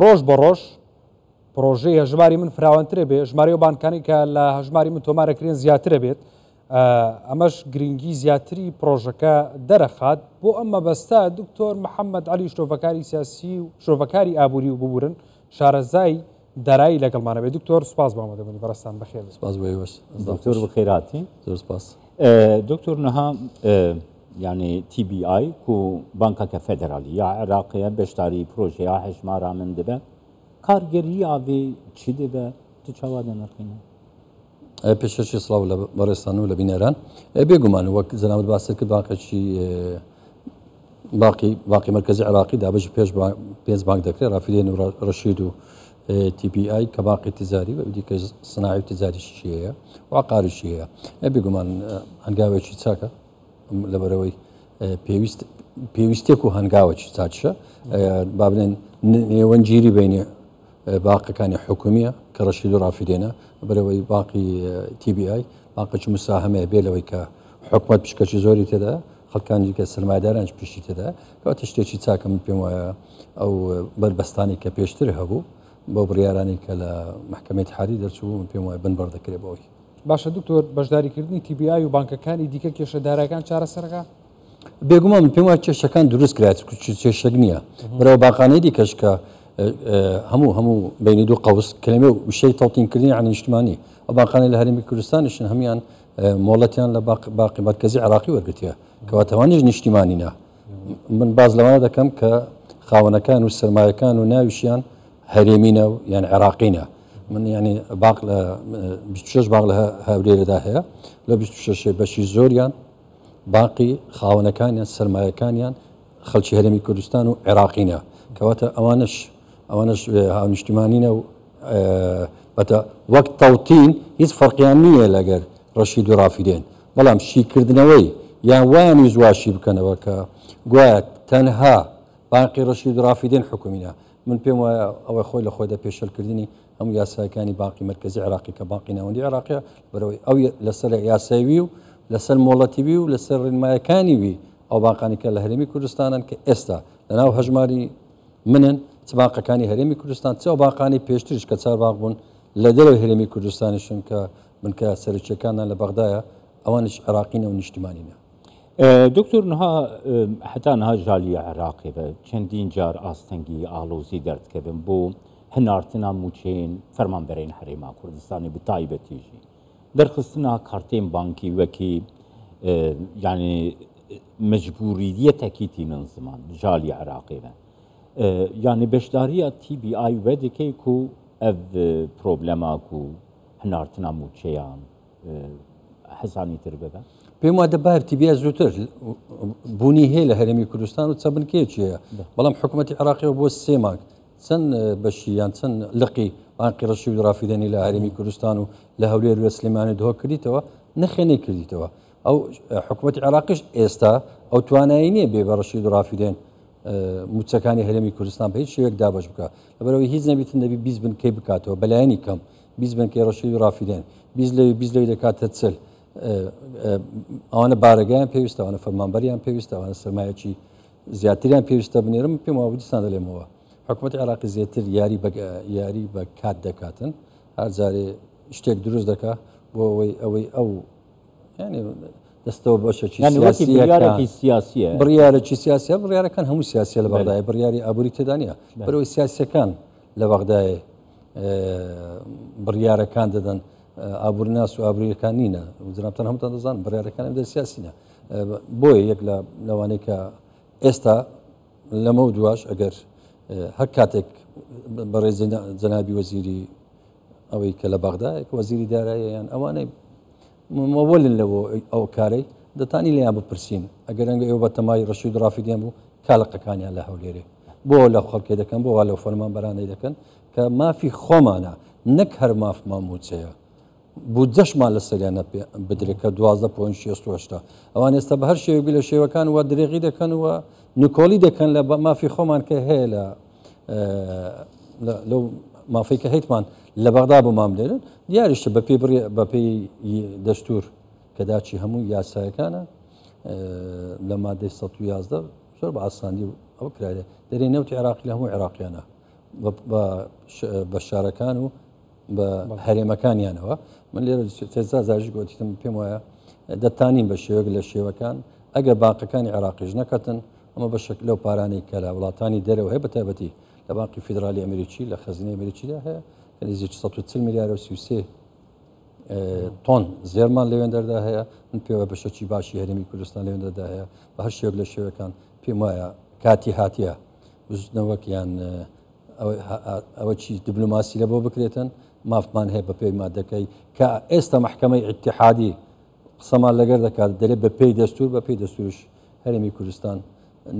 ڕۆژ بە ڕۆژ پرۆژەی هەژماری من فراوانترە بێ ژماری و بانکانی کە لە هەژماری من تۆمارەکرێن زیاترە بێت ئەمەش گرنگی زیاتری پرۆژەکە دەرەخات بۆ ئەمە بەستا دکتۆر محەممەد علی شۆڤەکاری سیاسی و شۆڤەکاری ئابووری و ببورن شارەزای دارایی لەگەڵمانە بێ دکتۆر سپاس بامەدەبنی بەستان بەخێر سپاس دکتۆر بخێراتی زۆر سپاس دکتۆر نەها یعنی تی بی آی کو بانکەکە فەدرالی یا عێراقەیە بەشداری پرۆژەیە هەژمارا من دەبە کارگەری ئاوێ چی دەبە تو چاوا دەنرخینە پێشەشی سلااو لە بەڕێستان و لە بینێران بێگومان وەک زەناوت باسر کرد باقەکی باقی باقی مرکزی عراقی دابش پێش پێز بانک دەکرێت رافیلێن و ڕەشید و TPI کە باقی تزاری بە دیکە سناوی تزاریشیەیە و عقاریشیەیە ئە بگومان هەنگاوێکی چاکە لەبەرەوەی پێویست پێویستێک و هەنگاوەکی چاچە با بڵێن نێوەنگیری بینێ باقەکانی حکومیە کە ڕەشید و ڕافیدێنە بەرەوەی باقی TBI باقچ مساهمەیە بێ لەوەی کە حکوومەت پشکەکی زۆری تێدا خەکانی کە سرمادارانش پیشی تێدا کەواتە شتێکی چاکەم پێم وایە ئەو بربەستانی کە پێشتر هەبوو بۆ بڕیارانی کە لە محکمێت حاری دەرچوو پێم وایە بن بەردەکرێ بەوەی باشە دکتۆر بەشداریکردنی تیBI و بانکەکانی دیکە کێشەدارەکان چارەسەرگا بێگومان من پێم وای کێشەکان دروست کرات کێشەک نییە برەوە باقانەی دیکەشکە هەموو هەموو بینی دوو قوس کلمە و شەی تەڵتینکردنی عن نیشتمانی ئە باقانەی لە هەرمی کوردستانیشن هەمان مۆڵەتیان لە باقی مرکزی عراقی وەرگتیە کەواتەوانیش نیشتیمانینە من باز لەوانە دەکەم کە خاونەکان و سرمایەکان و ناویشیان هەرێمینە و یان عێراقینە من ینی باق لە 26 باغ لە هاولێرەدا هەیە لە 26 بەشی زۆریان باقی خاونەکانیان سرمایەکانیان خەلکی هەرمی کوردستان و عێراقینە کەواتە ئەوانش ئەوانش هاونیشتیمانینە و بەتە وەک تەوتین هیچ فەرقیان نییە لەگەر ڕەشی دوڕافیدێن بەڵام شیکردنەوەی یان وانی زواشی بکەنەوە کە گوایە تەنها باقی ڕەشی درافیدێن حکومینە من پێم وایە ئەوەی خۆی لە خۆی دە پێشەلکردنی ئەم یاساکانی باقی مرکزی عراقی کە باقی ناوەندی عراقیە بەرەوەی ئەو لەسەر یاساوی لسر لەسەر لسر و لەسەر ڕێنمایەکانی وی ئەو باقانی کە لە هەرمی کوردستانن کە ئێستا لەناو هەژماری منن باقەکانی هەرێمی کوردستان چ باقانی پێشترش باقون چارباق بوون لە دەرەوە هەرێمی من کە منکە سەرچەکانان لە بەغدایە ئەوانش عراقینە و نیشتیمانینە دکتۆر نها حتا نها ژالی عراقی به چندین جار آستنگی ئاستەنگی ئالۆزی دەردکەبن بو هەنارتنا موچین فەرمانبەرین هەرێما کوردستانی بتایبەتیژی دەرخستنا کارتێن بانکی وەکی ینی مجبوریە تەکیتی نن زمان ژالی عراقیە ینی بەشداریە TBI وە دەکەی و ئەv پرۆبلەما و هەنارتنا موچەیان حەزانی تر ببە پێم وا دەبار تیبیا زووتر بوونی هەیە لە هەرێمی کوردستان و چە بنکێکیە بەڵام حکوومەتتی عراقیەوە بۆ سێ ماک چەند بەشییان چەند لقی بانقی ڕەشی و درافیدنی لە هەرمی کوردستان و لە هەولێر وە سلمانانی دۆ کردیتەوە نەخێنەی کردیتەوە ئەو حکوومەتتی عراقش ئێستا ئەو توانایی نییە بێ بە ڕەشی درافیدێن موچەکانی هەرمی کوردستان بە هیچ شوێک دابش بکە لەبەرەوەی هیچ نەبیتن دەبی بیست بن کەی بکاتەوە بەلایەنی کەم بیست بنکەی ڕەشی درافیدێن بیست لەوی بیست لەوی دەکاتە چل ئەوانە بارەگەیان پێویستە ئەوانە فەرمانبەریان پێویستە ئەوانە سرمایەکی زیاتریان پێویستە بنێرم پێم وابدیستان دەلێمەوە حکوومەت عراقی زیاتر یاری یاری بە کات دەکاتن هەرجارێ شتێک دروست دەکا بۆ ئەوەی ئەوەی ئەو ینی دەستەوە بەشەکی سیاسیە بڕیارێکی سیاسە بڕیارەکان هەموو سیاسە لە بەغدای بڕیاری ئابووری تێدانە بەرەوەی سیاسەکان لە بەغدایە بڕیارەکان دەدەن ئابور ناس و ئابریەکان نینە جراتان هەمتان دەزان بڕیارەکانم دە سیاسینە بۆیە یەک لە لەوانەیە کە ئێستا لەمە و دواش ئەگەر هەر کاتێک بەڕێ جەنابی وەزیری ئەوەی کە لە بەغدایك وەزیری داراییان ئەوانەی مەوەلن لەوە ئەو کارەی دەتانی لیان بپرسین ئەگەر ئەنگە ئێوە بە تەمای ڕەشی و درافیدیان بوو کالقەکانیان لە هەولێرێ بۆ لە خەڵکی دەکەن بۆ وا لە فەرمان بەرانەی دەکەن کە مافی خۆمانە نەک هەر ماف ماموچەیە بوو جەشمان لە سەریانە بدرێککە دوازە پۆ شێشتا ئەوان ئێستا بە هەر شێوەبی لە شێوەکان وە درێغی دەکەن وە نکۆلی دەکەن لە مافی خۆمان کە هەیە لە لەو مافیکە هیتمان لە بەغدا بۆ مام لێرن دیاریشتە بە پێی بە پێی دەستور کەداچی هەموو یاسایەکانە لە مادەی 111 زۆر بە ئاسانی ئەو کرارێ دەری نەوتی عراقی لە هەموو عراقیانە بە شارەکان و بە هەرێمەکانیانەوە من لێرە تێزا زاژی گۆتیتم پێم وایە دەتانین بە شێوەک لە شێوەکان ئەگە باقەکانی عراقیش نەکەتن ئەمە بە شکل لەو پارانەی کە لە وڵاتانی دەرەوە هەیە بەتابەتی لە باقی فیدرالی ئەمریکی لە خزنی ئەمریکیدا هەیە نزی 1 میلیارد و سیوسێ تۆن زێرمان لەوێن دەردا هەیە من پێوە بەشەکی باشی هەرمی کوردستان لەوێن دەدا هەیە بە هەر شێوک لە شێوەکان پێم وایە کاتی هاتیە بزنەوەک یان ئەوە چی دیبلوماسی لە بۆ بکرێتن مافمان هەیە بە پێی مادەکەی کە ئێستا محکمەی ئاتحادی قسەمان لەگەر دەکات دەرێت بە پێی دەستور بە پێی دەستورش هەرمی کوردستان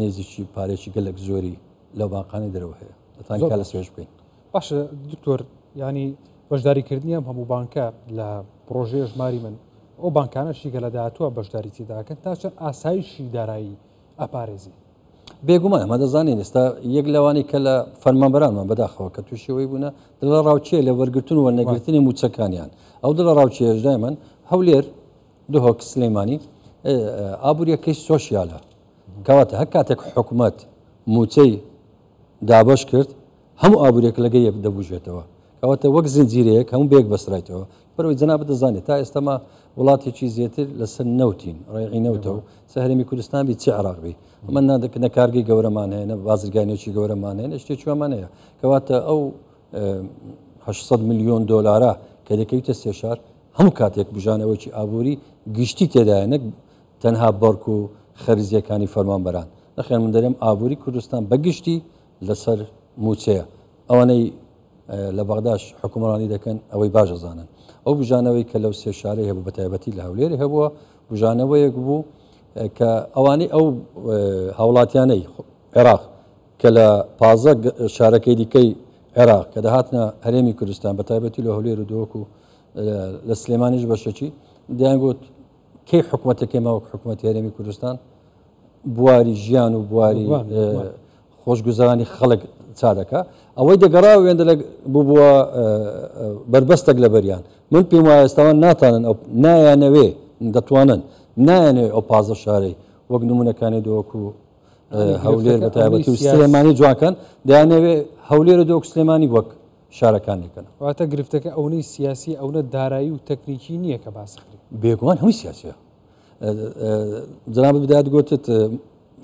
نێزیی پارێکی گەلک زۆری لە باقانی دەرەوە هەیە دەتان لە سێش بین باشە دکتۆر ینی بەشداریکردنیە هەموو بانکە لە پرۆژێ ژماری من ئەو بانکانەشی گەلەداتووە بەشداری تێداکەن تا چەند ئاسایشی دارایی ئەپارێزی بێگومان ئەمە دەزانین ئێستا یەک لەوانی کە لە فەرمانبەرانمان بەداخەوە کە تووشەوەی بوون دڵ ڕاوچێ لە وەرگتون و نەگرتنی موچەکانیان ئەو دڵ ڕاوچێژدای من هەولێر دهۆک سلەیمانی ئابوووریەکەی سۆشیالە کەواتە هەک کاتێک حکوومەت موچەی دابش کرد هەموو ئابوووریەک لەگەی یەک دەبژێتەوە کەواتە وەک زنجیرەیەک هەموو بێک بەسرایتەوە بەرەوەی جنا بدەزانێت تا ئێستاما وڵاتێکی زیاتر لەسەر نەوتین ڕێغینەوتەوە سە هەرمی کوردستانبی چ عراقبی ئەمە نادەکە نەکارگەی گەورەمان هەیە نە بازرگانیێکی گەورەمان هەیە شتێک چوەمانەیە کەواتە ئەو 600 میلیۆن دۆلارە کە دەکەویتە سێشار هەم کاتێک بژانەوەکی ئابووری گشتی تێدایەنە تەنها بەرک و خەرزیەکانی فەرمانبەران نەخێن من دەرێم ئابووری کوردستان بەگشتی لەسەر موچەیە ئەوانەی لە بەغداش حکومڕانی دەکەن ئەوەی باشەزانن ئەو بژانەوەی کە لەو سێ شارەی هەبوو بە تایبەتی لە هەولێری هەبووە بژانەوەیەک بوو کە ئەوانەی ئەو هاوڵاتیانەی عێراق کە لە پازە شارەکەی دیکەی عێراق کە دەهاتنە هەرێمی کوردستان بە تایبەتی لە هەولێر دۆکو لە سلێمانیش بەشەچی دیانگوت کەی حکوومەتەکەماوە حکوومەت هەرێمی کوردستان بواری ژیان و بواری خۆشگوزارانی خەڵک چا دەکە ئەوەی دەگەڕا وێن بووە بربەستێک لە بەریان من پێم وایە ئێستاوان ناتانن نایانەوێ دەتوانن نایانێ ئەو پازە شارەی وەک نمونونەکانی دۆکو هەولێر بە تایبەتی و سلێمانی جوانکەن دایانەوێ هەولێرە دۆک سلێمانی وەک شارەکانێکن واتە گرفتەکە ئەونەی سیاسی ئەوە دارایی و تەکنیکی نییە کە باسکرێت بێگومان هەمووی سیاسە جناب بدات گوتت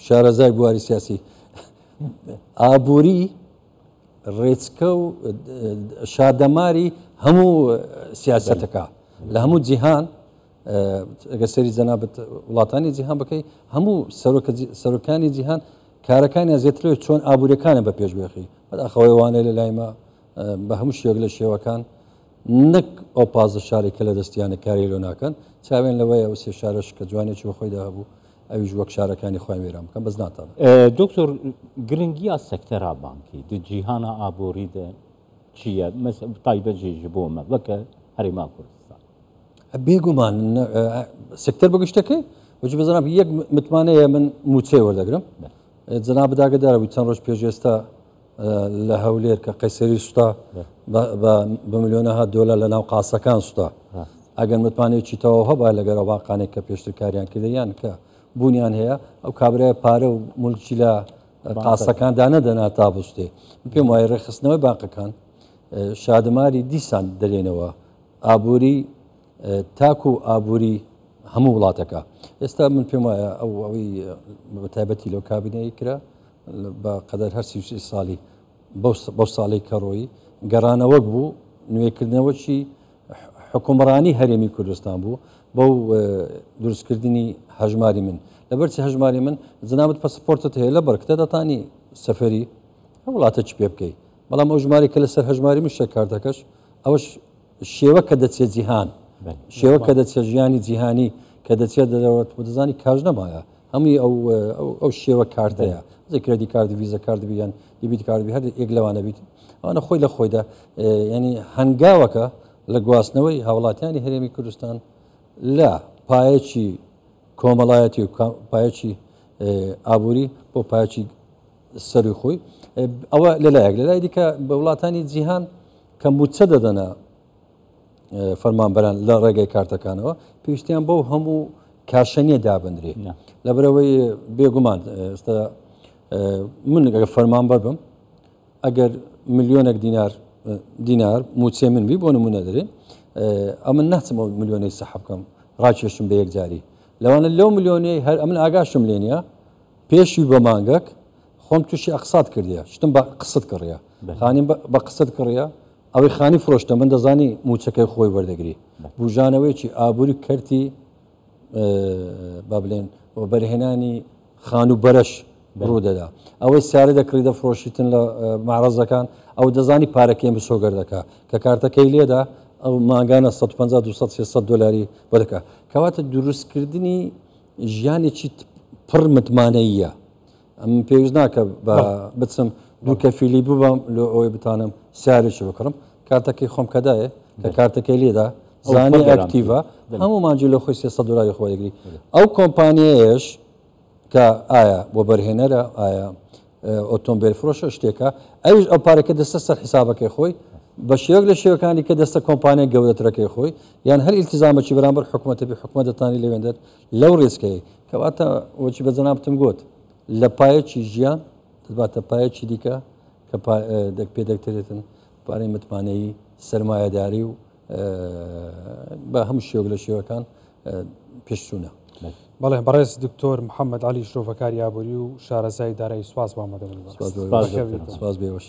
شارەزای بواری سیاسی ئابووری ڕێچکە و شادەماری هەموو سیاستەکە لە هەموو جیهان ئەگە سەری جەنابەت وڵاتانی جیهان بکەی هەموو سەرۆکانی جیهان کارەکانی زیێتلێ چۆن ئابوورەکانە بە پێشبێخی بەداخەوەی وانێ لە لایمە بە هەموو شێک لە شێوەکان نەک ئەو پازە شارێکە لە دەستیانە کاری لۆ ناکەن چاوێن لەوەی ئەو سێ شارش کە جوانێکی بە خۆیدا هەبوو ئەویش وەک شارەکانی خۆی وێران بکەم بەس ناتەڵ دکتۆر گرنگیە سەکتەرا بانکی دجییهانە ئابۆریدە چییە تایبەجێژ بۆمە بەکە هەریما کوردستان بێگومان سکتەر بەگشتەکەی وجه بزنم یک متمانه من موچه وردگرم جناب داگه داره بود چند روش پیجستا لهولیر که قیصری ستا به میلیون ها دلار لناو قاسکان ستا اگر متمانه چی تاوها باید لگر و باقانه که پیشتر کاریان کرده یعنی که بوونیان هەیە ئەو کابرای پارە و ملکی لە قاسەکان دانەدەنا تا بشتێ پێم وایە ڕێخستنەوەی باقەکان شادەماری دیسان دەرێنەوە ئابووری تاکو و ئابووری هەموو وڵاتەکە ئێستا من پێم وایە ئەو ئەوەی بەتیبەتی لەو کابینەیە کرا بە قەدەر هەرسی ساڵی بەو ساڵی کەڕۆیی گەڕانەوەک بوو نوێکردنەوەکی حکومڕانی هەرێمی کوردستان بوو بەو دروستکردنی هەژماری من لە بەرچی هەژماری من زنابت پسپۆرتت هەیە لە بەرکتە دەتانی سەفری وڵاتە چ پێ بکەیت بەڵام ئەو ژماری کە لەسەر هەژماری من شە کارتەکەش ئەوش شێوە کە دەچێت جیهان شێوە کە دەچێت ژیانی جیهانی کە دەچێت دەرەوەت دەزانی کاژ نەمایە هەمووی ئەو شێوە کارتەیە زیکردی کاردی ویزە کاردبییان دیبییت کاردبی هەر یەک لەوانەبییت ئەوانە خۆی لە خۆیدا ینی هەنگاوەکە لە گواستنەوەی هاوڵاتیانی هەرێمی کوردستان لە پایەکی کۆمەڵایەتی و پایەکی ئابووری بۆ پایکی سەری خۆی ئەوە لەلایەک لەلای دیکە بە وڵاتانی جیهان کە موچە دەدەنا فەرمانبەران لە ڕێگەی کارتەکانەوە پێشتیان بەو هەموو کاشەنیە دابدرێ لە برەوەی بێگومان ئێستا من ئەگە فەرمان بەر بم ئەگەر میلیۆنێک دینار دینار موچێ من بی بۆ نمونە دەرێن ئە من ناچمەوە ملیۆنەی سەح بکەم ڕاکێشم بە یەکجاری لەوانە لەو ملیۆنەی هەر ئەمن ئاگاشم لێنە پێشی بە مانگەک خۆم تووشی ئەقسات کردە شتم بە قسەت کڕە خانیم بە قسەت کڕە ئەوەی خانی فرۆشتە من دەزانی موچەکەی خۆی وەردەگری بژانەوەیکی ئابووری کردی با بڵێن بەرهێنانی خان و بەرەش بڕوو دەدا ئەوەی سارە دەکری دەفرۆشیتن لە مارەزەکان ئەو دەزانی پارەکەی بسۆگەردەکە کە کارتەکەی لێدا ئەو ماگانە 150 دلاری بەدەکە کەواتە دروستکردنی ژیانێکی پڕ متمانەیە ئەم پێویست ناکە بچم دووکە فیلی ببم لە ئەوی بتانم سیارێکی بکڕم کارتەکەی خۆم کەدایە کە کارتەکەی لێدا زانانی ئەکتیڤە هەموو ماجی لە خۆی سێسە دلاری خۆیگری ئەو کۆمپانیەیەش کە ئایا بۆ بەرهێنەرە ئایا ئۆتۆمبیل فرۆشە شتێکە ئەوش ئەو پارەکە دەستە سەر حیسابەکەی خۆی بە شێوک لە شێوەکانی کە دەستە کۆمپانیا گەورەترەکەی خۆی یان هەر ئیلتزامەکی بەرامبەر حکوومەتەبی حکوومەتتانی لەوێندێت لەو ڕێزکەی کەواتە وەچی بە زەنابتم گوت لە پایەکی ژیان دەباتە پایەکی دیکە کە دەک پێ دەکتێتن پارەی متمانەیی سرمایهداری و بە هەم شێوک لە شێوەکان پێشچوونە. بەڵێ بەڕێز دکتۆر محەممەد علی شرۆڤەکاری یابووری و شارەزای دارایی سواز بامەدەن سواز بێوەش.